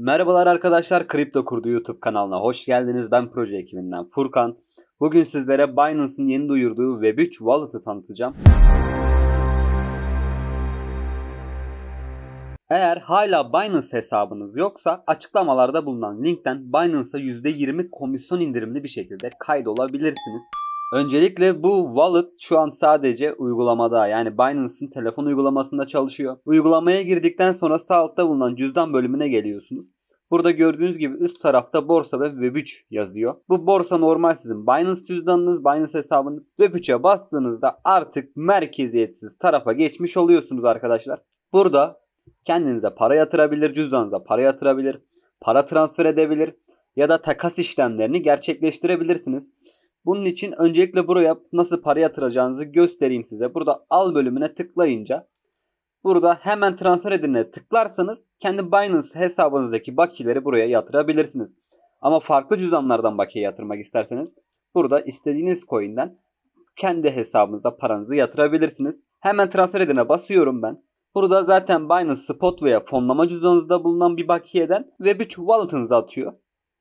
Merhabalar arkadaşlar Kripto Kurdu YouTube kanalına hoş geldiniz. Ben proje ekibinden Furkan. Bugün sizlere Binance'ın yeni duyurduğu Web3 Wallet'ı tanıtacağım. Eğer hala Binance hesabınız yoksa açıklamalarda bulunan linkten Binance'a %20 komisyon indirimli bir şekilde kaydolabilirsiniz. Öncelikle bu wallet şu an sadece uygulamada yani Binance'ın telefon uygulamasında çalışıyor. Uygulamaya girdikten sonra sağ altta bulunan cüzdan bölümüne geliyorsunuz. Burada gördüğünüz gibi üst tarafta borsa ve Web3 yazıyor. Bu borsa normal sizin Binance cüzdanınız, Binance hesabınız. Web3'e bastığınızda artık merkeziyetsiz tarafa geçmiş oluyorsunuz arkadaşlar. Burada kendinize para yatırabilir, cüzdanınıza para yatırabilir, para transfer edebilir ya da takas işlemlerini gerçekleştirebilirsiniz. Bunun için öncelikle buraya nasıl para yatıracağınızı göstereyim size. Burada al bölümüne tıklayınca burada hemen transfer edinle tıklarsanız kendi Binance hesabınızdaki bakileri buraya yatırabilirsiniz. Ama farklı cüzdanlardan bakiye yatırmak isterseniz burada istediğiniz coin'den kendi hesabınıza paranızı yatırabilirsiniz. Hemen transfer edine basıyorum ben. Burada zaten Binance Spot veya fonlama cüzdanınızda bulunan bir bakiyeden ve bir wallet'ınıza atıyor.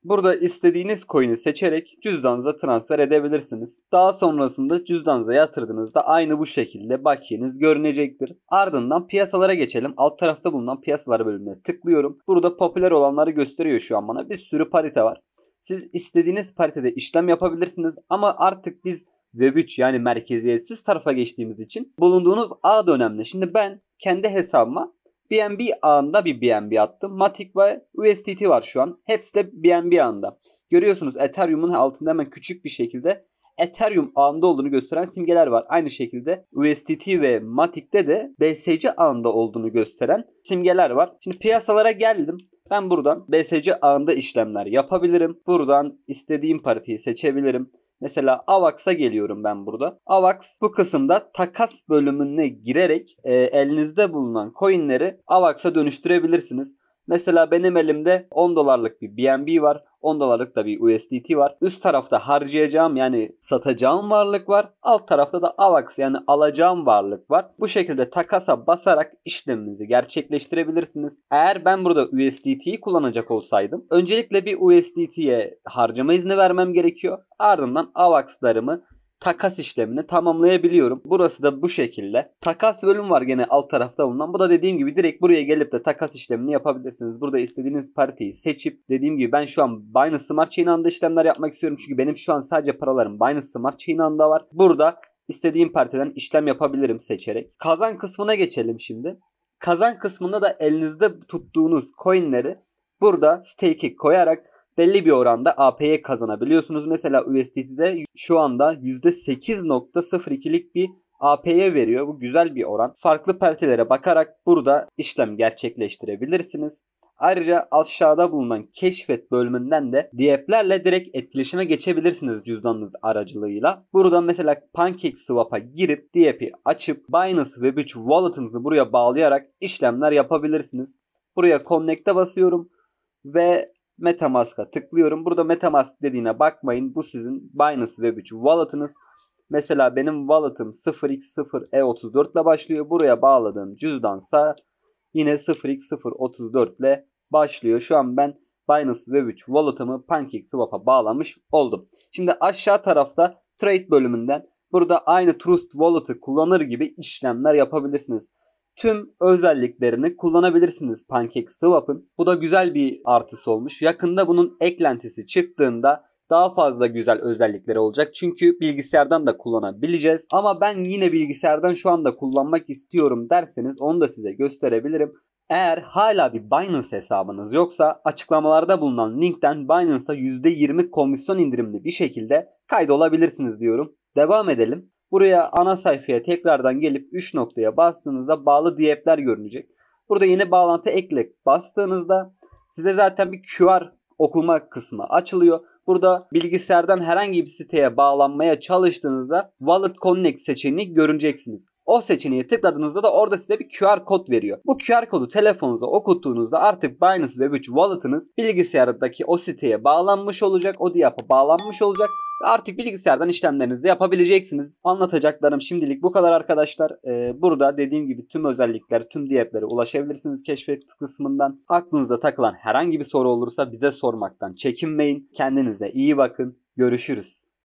Burada istediğiniz coin'i seçerek cüzdanınıza transfer edebilirsiniz. Daha sonrasında cüzdanınıza yatırdığınızda aynı bu şekilde bakiyeniz görünecektir. Ardından piyasalara geçelim. Alt tarafta bulunan piyasalar bölümüne tıklıyorum. Burada popüler olanları gösteriyor şu an bana. Bir sürü parite var. Siz istediğiniz paritede işlem yapabilirsiniz ama artık biz Web3 yani merkeziyetsiz tarafa geçtiğimiz için bulunduğunuz ağ dönemde. Şimdi ben kendi hesabıma BNB ağında bir BNB attım. Matic ve USDT var şu an. Hepsi de BNB ağında. Görüyorsunuz Ethereum'un altında hemen küçük bir şekilde Ethereum ağında olduğunu gösteren simgeler var. Aynı şekilde USDT ve Matic'te de BSC ağında olduğunu gösteren simgeler var. Şimdi piyasalara geldim. Ben buradan BSC ağında işlemler yapabilirim. Buradan istediğim parayı seçebilirim. Mesela AVAX'a geliyorum ben burada. AVAX bu kısımda takas bölümüne girerek e, elinizde bulunan coinleri AVAX'a dönüştürebilirsiniz. Mesela benim elimde 10 dolarlık bir BNB var. 10 dolarlık da bir USDT var. Üst tarafta harcayacağım yani satacağım varlık var. Alt tarafta da AVAX yani alacağım varlık var. Bu şekilde takasa basarak işleminizi gerçekleştirebilirsiniz. Eğer ben burada USDT'yi kullanacak olsaydım öncelikle bir USDT'ye harcama izni vermem gerekiyor. Ardından AVAX'larımı takas işlemini tamamlayabiliyorum. Burası da bu şekilde. Takas bölüm var gene alt tarafta bulunan. Bu da dediğim gibi direkt buraya gelip de takas işlemini yapabilirsiniz. Burada istediğiniz pariteyi seçip dediğim gibi ben şu an Binance Smart Chain ağında işlemler yapmak istiyorum. Çünkü benim şu an sadece paralarım Binance Smart Chain ağında var. Burada istediğim partiden işlem yapabilirim seçerek. Kazan kısmına geçelim şimdi. Kazan kısmında da elinizde tuttuğunuz coinleri burada stake'e koyarak belli bir oranda AP'ye kazanabiliyorsunuz. Mesela USDT'de şu anda %8.02'lik bir APY veriyor. Bu güzel bir oran. Farklı partilere bakarak burada işlem gerçekleştirebilirsiniz. Ayrıca aşağıda bulunan keşfet bölümünden de DApp'lerle direkt etkileşime geçebilirsiniz cüzdanınız aracılığıyla. Burada mesela PancakeSwap'a girip DApp'i açıp Binance Web3 Wallet'ınızı buraya bağlayarak işlemler yapabilirsiniz. Buraya Connect'e basıyorum ve Metamask'a tıklıyorum. Burada Metamask dediğine bakmayın. Bu sizin Binance Web3 wallet'ınız. Mesela benim wallet'ım 0x0e34 ile başlıyor. Buraya bağladığım cüzdansa yine 0x034 ile başlıyor. Şu an ben Binance Web3 wallet'ımı PancakeSwap'a bağlamış oldum. Şimdi aşağı tarafta trade bölümünden burada aynı Trust Wallet'ı kullanır gibi işlemler yapabilirsiniz tüm özelliklerini kullanabilirsiniz Pancake Swap'ın Bu da güzel bir artısı olmuş. Yakında bunun eklentisi çıktığında daha fazla güzel özellikleri olacak. Çünkü bilgisayardan da kullanabileceğiz. Ama ben yine bilgisayardan şu anda kullanmak istiyorum derseniz onu da size gösterebilirim. Eğer hala bir Binance hesabınız yoksa açıklamalarda bulunan linkten Binance'a %20 komisyon indirimli bir şekilde kaydolabilirsiniz diyorum. Devam edelim. Buraya ana sayfaya tekrardan gelip 3 noktaya bastığınızda bağlı diyepler görünecek. Burada yeni bağlantı ekle bastığınızda size zaten bir QR okuma kısmı açılıyor. Burada bilgisayardan herhangi bir siteye bağlanmaya çalıştığınızda Wallet Connect seçeneği görüneceksiniz o seçeneği tıkladığınızda da orada size bir QR kod veriyor. Bu QR kodu telefonunuza okuttuğunuzda artık Binance Web3 Wallet'ınız bilgisayardaki o siteye bağlanmış olacak. O diyapa bağlanmış olacak. artık bilgisayardan işlemlerinizi yapabileceksiniz. Anlatacaklarım şimdilik bu kadar arkadaşlar. Ee, burada dediğim gibi tüm özellikler, tüm diyaplara ulaşabilirsiniz keşfet kısmından. Aklınıza takılan herhangi bir soru olursa bize sormaktan çekinmeyin. Kendinize iyi bakın. Görüşürüz.